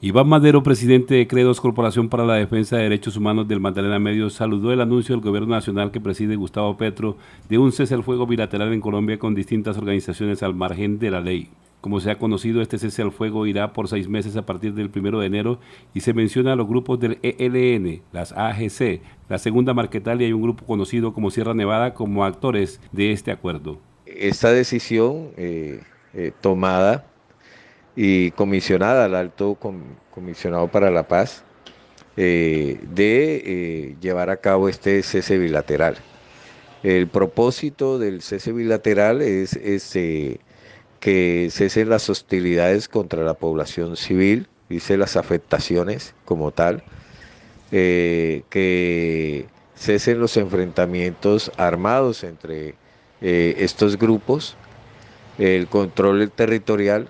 Iván Madero, presidente de Credos Corporación para la Defensa de Derechos Humanos del Magdalena Medio, saludó el anuncio del gobierno nacional que preside Gustavo Petro de un cese al fuego bilateral en Colombia con distintas organizaciones al margen de la ley. Como se ha conocido, este cese al fuego irá por seis meses a partir del primero de enero y se menciona a los grupos del ELN, las AGC, la Segunda Marquetalia y un grupo conocido como Sierra Nevada como actores de este acuerdo. Esta decisión eh, eh, tomada y comisionada, al alto comisionado para la paz, eh, de eh, llevar a cabo este cese bilateral. El propósito del cese bilateral es, este, que cesen las hostilidades contra la población civil, dice las afectaciones como tal, eh, que cesen los enfrentamientos armados entre estos grupos, el control territorial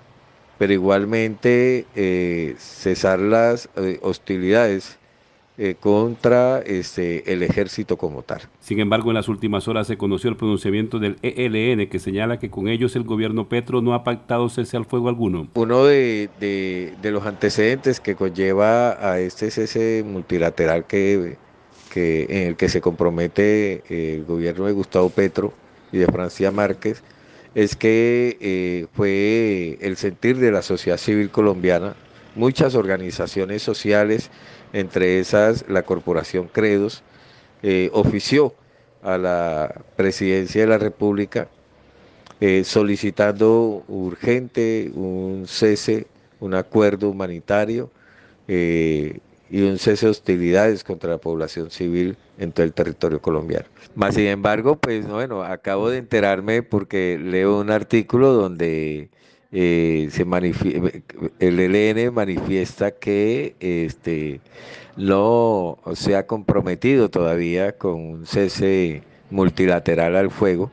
pero igualmente eh, cesar las eh, hostilidades eh, contra este, el ejército como tal. Sin embargo, en las últimas horas se conoció el pronunciamiento del ELN que señala que con ellos el gobierno Petro no ha pactado cese al fuego alguno. Uno de, los antecedentes que conlleva a este cese multilateral que, que, en el que se compromete el gobierno de Gustavo Petro y de Francia Márquez es que eh, fue el sentir de la sociedad civil colombiana, muchas organizaciones sociales, entre esas la Corporación Credos, eh, ofició a la Presidencia de la República eh, solicitando urgente un cese, un acuerdo humanitario, y un cese de hostilidades contra la población civil en todo el territorio colombiano. Más sin embargo, pues bueno, acabo de enterarme porque leo un artículo donde eh, el ELN manifiesta que este, no se ha comprometido todavía con un cese multilateral al fuego,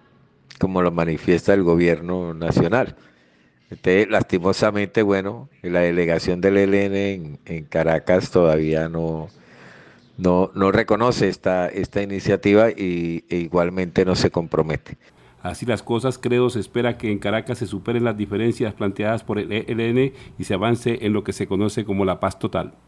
como lo manifiesta el gobierno nacional. Entonces, este, lastimosamente, bueno, la delegación del ELN en, Caracas todavía no, no, reconoce esta, esta iniciativa y, e igualmente no se compromete. Así las cosas, creo, se espera que en Caracas se superen las diferencias planteadas por el ELN y se avance en lo que se conoce como la paz total.